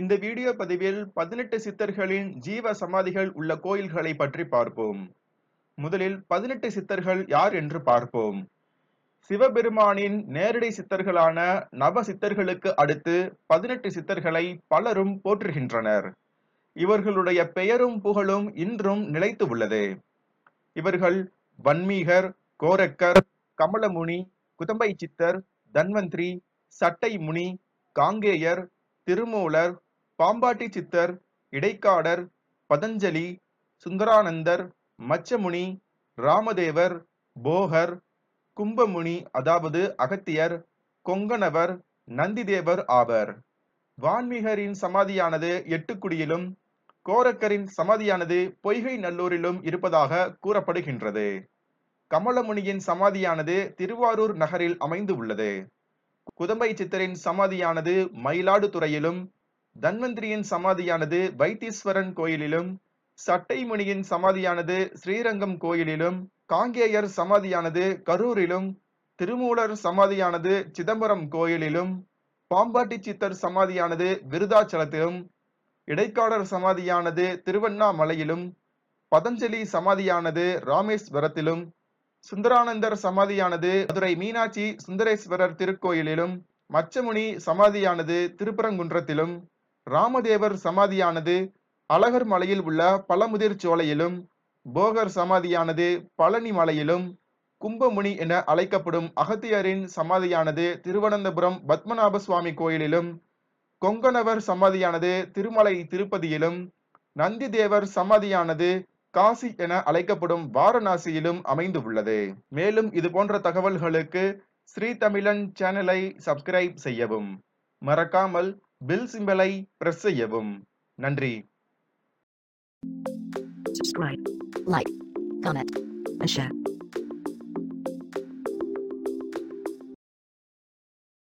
இந்த வீடியோ பதிவில் பதினெட்டு சித்தர்களின் ஜீவ சமாதிகள் உள்ள கோயில்களை பற்றி பார்ப்போம் முதலில் பதினெட்டு சித்தர்கள் யார் என்று பார்ப்போம் சிவபெருமானின் நேரடி சித்தர்களான நவ சித்தர்களுக்கு அடுத்து பதினெட்டு சித்தர்களை பலரும் போற்றுகின்றனர் இவர்களுடைய பெயரும் புகழும் இன்றும் நிலைத்து உள்ளது இவர்கள் வன்மீகர் கோரக்கர் கமலமுனி குதம்பை சித்தர் தன்வந்திரி சட்டை முனி காங்கேயர் திருமூலர் பாம்பாட்டி சித்தர் இடைக்காடர் பதஞ்சலி சுந்தரானந்தர் மச்சமுனி ராமதேவர் போகர் கும்பமுனி அதாவது அகத்தியர் கொங்கணவர் நந்திதேவர் ஆவர் வான்மிகரின் சமாதியானது எட்டுக்குடியிலும் கோரக்கரின் சமாதியானது பொய்கை நல்லூரிலும் இருப்பதாக கூறப்படுகின்றது கமலமுனியின் சமாதியானது திருவாரூர் நகரில் அமைந்து உள்ளது குதம்பை சித்தரின் சமாதியானது மயிலாடுதுறையிலும் தன்வந்திரியின் சமாதியானது வைத்தீஸ்வரன் கோயிலிலும் சட்டைமுனியின் சமாதியானது ஸ்ரீரங்கம் கோயிலிலும் காங்கேயர் சமாதியானது கரூரிலும் திருமூலர் சமாதியானது சிதம்பரம் கோயிலிலும் பாம்பாட்டி சித்தர் சமாதியானது விருதாச்சலத்திலும் இடைக்காலர் சமாதியானது திருவண்ணாமலையிலும் பதஞ்சலி சமாதியானது ராமேஸ்வரத்திலும் சுந்தரானந்தர் சமாதியானது மதுரை மீனாட்சி சுந்தரேஸ்வரர் திருக்கோயிலிலும் மச்சமுனி சமாதியானது திருப்பரங்குன்றத்திலும் ராமதேவர் சமாதியானது அழகர் மலையில் உள்ள பழமுதிர் சோலையிலும் போகர் சமாதியானது பழனி மலையிலும் கும்பமுனி என அழைக்கப்படும் அகத்தியரின் சமாதியானது திருவனந்தபுரம் பத்மநாப சுவாமி கோயிலிலும் கொங்கணவர் சமாதியானது திருமலை திருப்பதியிலும் நந்திதேவர் சமாதியானது காசி என அழைக்கப்படும் வாரணாசியிலும் அமைந்து உள்ளது மேலும் இது போன்ற தகவல்களுக்கு ஸ்ரீ தமிழன் சேனலை சப்ஸ்கிரைப் செய்யவும் மறக்காமல் பில் சிம்பலை பிரஸ் செய்யவும் நன்றி subscribe like comment and share